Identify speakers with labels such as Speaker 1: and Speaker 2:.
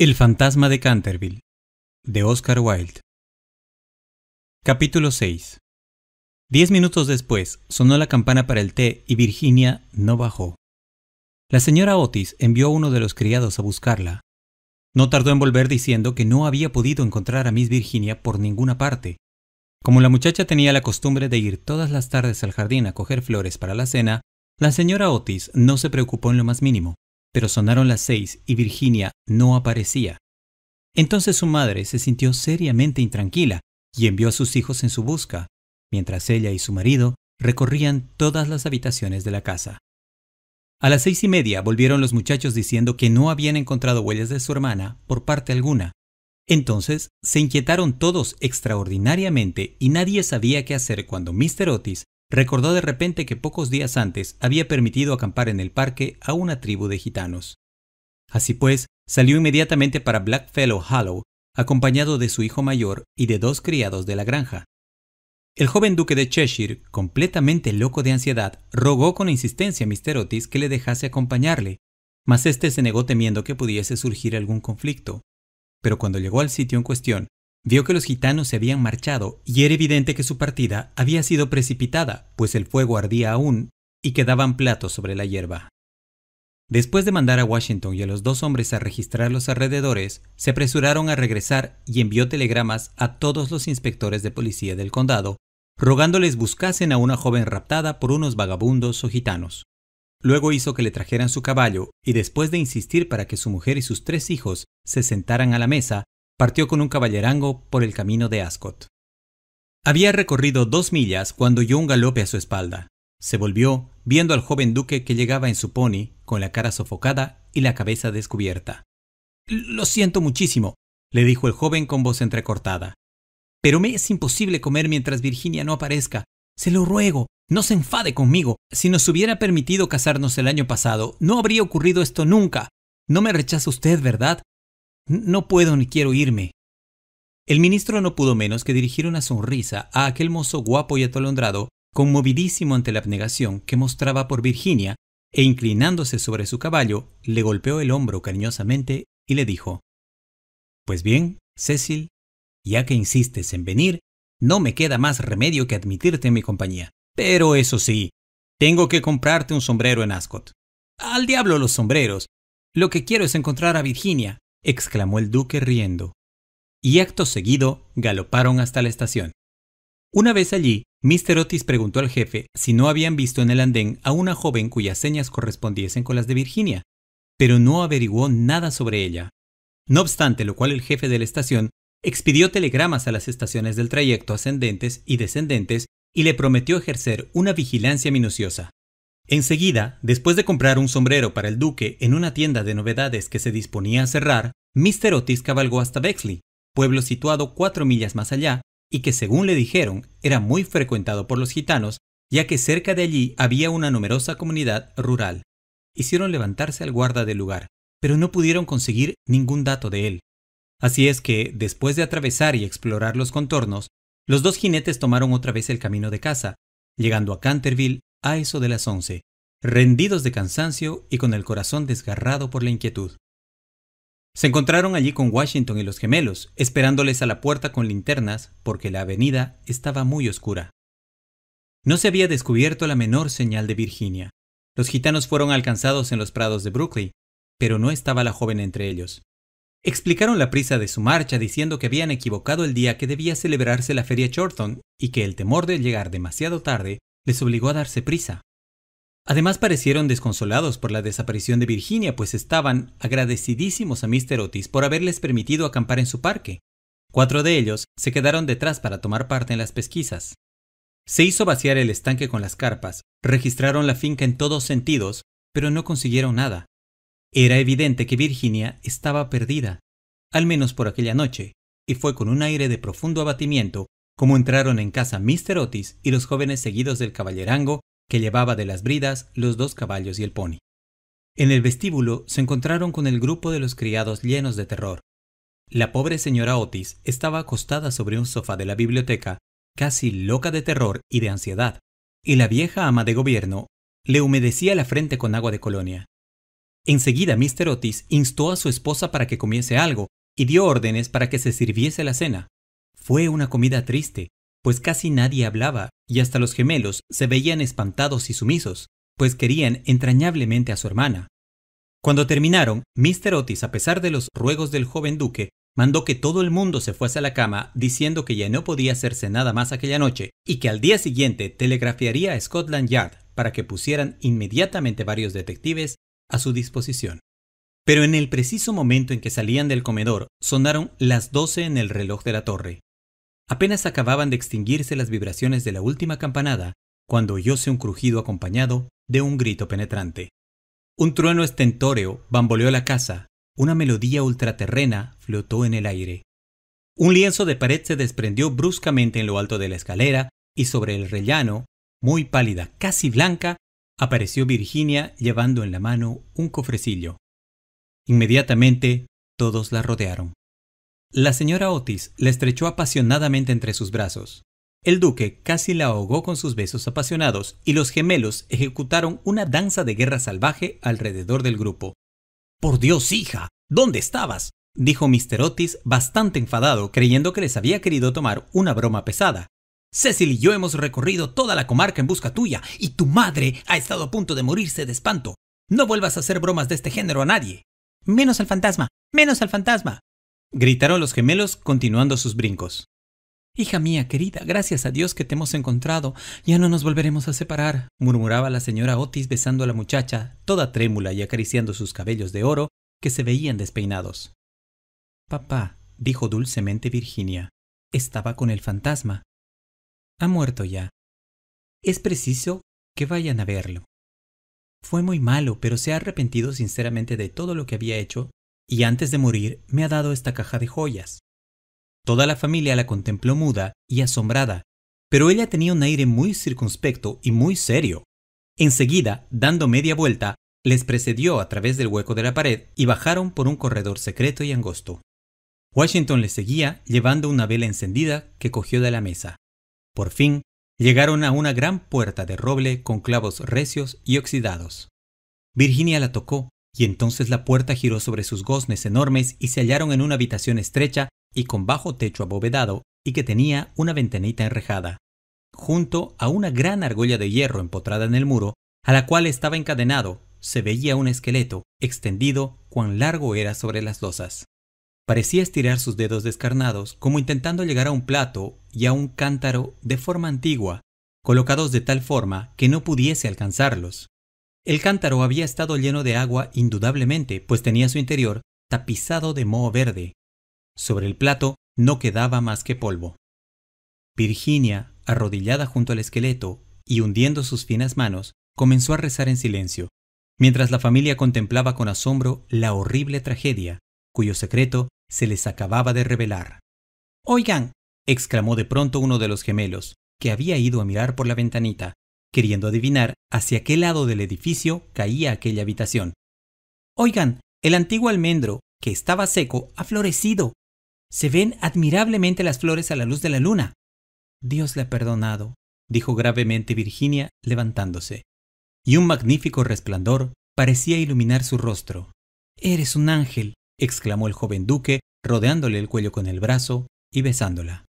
Speaker 1: El fantasma de Canterville de Oscar Wilde Capítulo 6 Diez minutos después sonó la campana para el té y Virginia no bajó. La señora Otis envió a uno de los criados a buscarla. No tardó en volver diciendo que no había podido encontrar a Miss Virginia por ninguna parte. Como la muchacha tenía la costumbre de ir todas las tardes al jardín a coger flores para la cena, la señora Otis no se preocupó en lo más mínimo pero sonaron las seis y Virginia no aparecía. Entonces su madre se sintió seriamente intranquila y envió a sus hijos en su busca, mientras ella y su marido recorrían todas las habitaciones de la casa. A las seis y media volvieron los muchachos diciendo que no habían encontrado huellas de su hermana por parte alguna. Entonces se inquietaron todos extraordinariamente y nadie sabía qué hacer cuando Mr. Otis Recordó de repente que pocos días antes había permitido acampar en el parque a una tribu de gitanos. Así pues, salió inmediatamente para Blackfellow Hollow, acompañado de su hijo mayor y de dos criados de la granja. El joven duque de Cheshire, completamente loco de ansiedad, rogó con insistencia a Mr. Otis que le dejase acompañarle, mas éste se negó temiendo que pudiese surgir algún conflicto. Pero cuando llegó al sitio en cuestión, vio que los gitanos se habían marchado y era evidente que su partida había sido precipitada, pues el fuego ardía aún y quedaban platos sobre la hierba. Después de mandar a Washington y a los dos hombres a registrar los alrededores, se apresuraron a regresar y envió telegramas a todos los inspectores de policía del condado, rogándoles buscasen a una joven raptada por unos vagabundos o gitanos. Luego hizo que le trajeran su caballo y después de insistir para que su mujer y sus tres hijos se sentaran a la mesa, partió con un caballerango por el camino de Ascot. Había recorrido dos millas cuando oyó un galope a su espalda. Se volvió, viendo al joven duque que llegaba en su pony, con la cara sofocada y la cabeza descubierta. Lo siento muchísimo, le dijo el joven con voz entrecortada. Pero me es imposible comer mientras Virginia no aparezca. Se lo ruego, no se enfade conmigo. Si nos hubiera permitido casarnos el año pasado, no habría ocurrido esto nunca. No me rechaza usted, ¿verdad? No puedo ni quiero irme. El ministro no pudo menos que dirigir una sonrisa a aquel mozo guapo y atolondrado, conmovidísimo ante la abnegación que mostraba por Virginia, e inclinándose sobre su caballo, le golpeó el hombro cariñosamente y le dijo, Pues bien, Cecil, ya que insistes en venir, no me queda más remedio que admitirte en mi compañía. Pero eso sí, tengo que comprarte un sombrero en Ascot. Al diablo los sombreros. Lo que quiero es encontrar a Virginia exclamó el duque riendo. Y acto seguido galoparon hasta la estación. Una vez allí, Mr. Otis preguntó al jefe si no habían visto en el andén a una joven cuyas señas correspondiesen con las de Virginia, pero no averiguó nada sobre ella. No obstante lo cual el jefe de la estación expidió telegramas a las estaciones del trayecto ascendentes y descendentes y le prometió ejercer una vigilancia minuciosa. Enseguida, después de comprar un sombrero para el duque en una tienda de novedades que se disponía a cerrar, Mr. Otis cabalgó hasta Bexley, pueblo situado cuatro millas más allá y que, según le dijeron, era muy frecuentado por los gitanos, ya que cerca de allí había una numerosa comunidad rural. Hicieron levantarse al guarda del lugar, pero no pudieron conseguir ningún dato de él. Así es que, después de atravesar y explorar los contornos, los dos jinetes tomaron otra vez el camino de casa, llegando a Canterville a eso de las once, rendidos de cansancio y con el corazón desgarrado por la inquietud. Se encontraron allí con Washington y los gemelos, esperándoles a la puerta con linternas, porque la avenida estaba muy oscura. No se había descubierto la menor señal de Virginia. Los gitanos fueron alcanzados en los prados de Brooklyn, pero no estaba la joven entre ellos. Explicaron la prisa de su marcha diciendo que habían equivocado el día que debía celebrarse la feria Chorton y que el temor de llegar demasiado tarde les obligó a darse prisa. Además parecieron desconsolados por la desaparición de Virginia, pues estaban agradecidísimos a Mr. Otis por haberles permitido acampar en su parque. Cuatro de ellos se quedaron detrás para tomar parte en las pesquisas. Se hizo vaciar el estanque con las carpas, registraron la finca en todos sentidos, pero no consiguieron nada. Era evidente que Virginia estaba perdida, al menos por aquella noche, y fue con un aire de profundo abatimiento como entraron en casa Mr. Otis y los jóvenes seguidos del caballerango que llevaba de las bridas los dos caballos y el pony. En el vestíbulo se encontraron con el grupo de los criados llenos de terror. La pobre señora Otis estaba acostada sobre un sofá de la biblioteca, casi loca de terror y de ansiedad, y la vieja ama de gobierno le humedecía la frente con agua de colonia. Enseguida Mr. Otis instó a su esposa para que comiese algo y dio órdenes para que se sirviese la cena, fue una comida triste, pues casi nadie hablaba y hasta los gemelos se veían espantados y sumisos, pues querían entrañablemente a su hermana. Cuando terminaron, Mr. Otis, a pesar de los ruegos del joven duque, mandó que todo el mundo se fuese a la cama diciendo que ya no podía hacerse nada más aquella noche y que al día siguiente telegrafiaría a Scotland Yard para que pusieran inmediatamente varios detectives a su disposición. Pero en el preciso momento en que salían del comedor, sonaron las 12 en el reloj de la torre. Apenas acababan de extinguirse las vibraciones de la última campanada cuando oyóse un crujido acompañado de un grito penetrante. Un trueno estentóreo bamboleó la casa, una melodía ultraterrena flotó en el aire. Un lienzo de pared se desprendió bruscamente en lo alto de la escalera y sobre el rellano, muy pálida, casi blanca, apareció Virginia llevando en la mano un cofrecillo. Inmediatamente todos la rodearon. La señora Otis la estrechó apasionadamente entre sus brazos. El duque casi la ahogó con sus besos apasionados y los gemelos ejecutaron una danza de guerra salvaje alrededor del grupo. Por Dios, hija, ¿dónde estabas? dijo Mr. Otis, bastante enfadado, creyendo que les había querido tomar una broma pesada. Cecil y yo hemos recorrido toda la comarca en busca tuya, y tu madre ha estado a punto de morirse de espanto. No vuelvas a hacer bromas de este género a nadie. Menos al fantasma, menos al fantasma, gritaron los gemelos continuando sus brincos. Hija mía querida, gracias a Dios que te hemos encontrado. Ya no nos volveremos a separar, murmuraba la señora Otis besando a la muchacha, toda trémula y acariciando sus cabellos de oro que se veían despeinados. Papá, dijo dulcemente Virginia, estaba con el fantasma. Ha muerto ya. Es preciso que vayan a verlo. Fue muy malo, pero se ha arrepentido sinceramente de todo lo que había hecho y antes de morir me ha dado esta caja de joyas. Toda la familia la contempló muda y asombrada, pero ella tenía un aire muy circunspecto y muy serio. Enseguida, dando media vuelta, les precedió a través del hueco de la pared y bajaron por un corredor secreto y angosto. Washington les seguía llevando una vela encendida que cogió de la mesa. Por fin, llegaron a una gran puerta de roble con clavos recios y oxidados. Virginia la tocó y entonces la puerta giró sobre sus goznes enormes y se hallaron en una habitación estrecha y con bajo techo abovedado y que tenía una ventanita enrejada, junto a una gran argolla de hierro empotrada en el muro, a la cual estaba encadenado, se veía un esqueleto, extendido cuán largo era sobre las losas. Parecía estirar sus dedos descarnados, como intentando llegar a un plato y a un cántaro de forma antigua, colocados de tal forma que no pudiese alcanzarlos. El cántaro había estado lleno de agua indudablemente, pues tenía su interior tapizado de moho verde. Sobre el plato no quedaba más que polvo. Virginia, arrodillada junto al esqueleto y hundiendo sus finas manos, comenzó a rezar en silencio, mientras la familia contemplaba con asombro la horrible tragedia, cuyo secreto se les acababa de revelar. Oigan, exclamó de pronto uno de los gemelos, que había ido a mirar por la ventanita, queriendo adivinar hacia qué lado del edificio caía aquella habitación. Oigan, el antiguo almendro, que estaba seco, ha florecido. Se ven admirablemente las flores a la luz de la luna. Dios le ha perdonado, dijo gravemente Virginia, levantándose. Y un magnífico resplandor parecía iluminar su rostro. Eres un ángel, exclamó el joven duque, rodeándole el cuello con el brazo y besándola.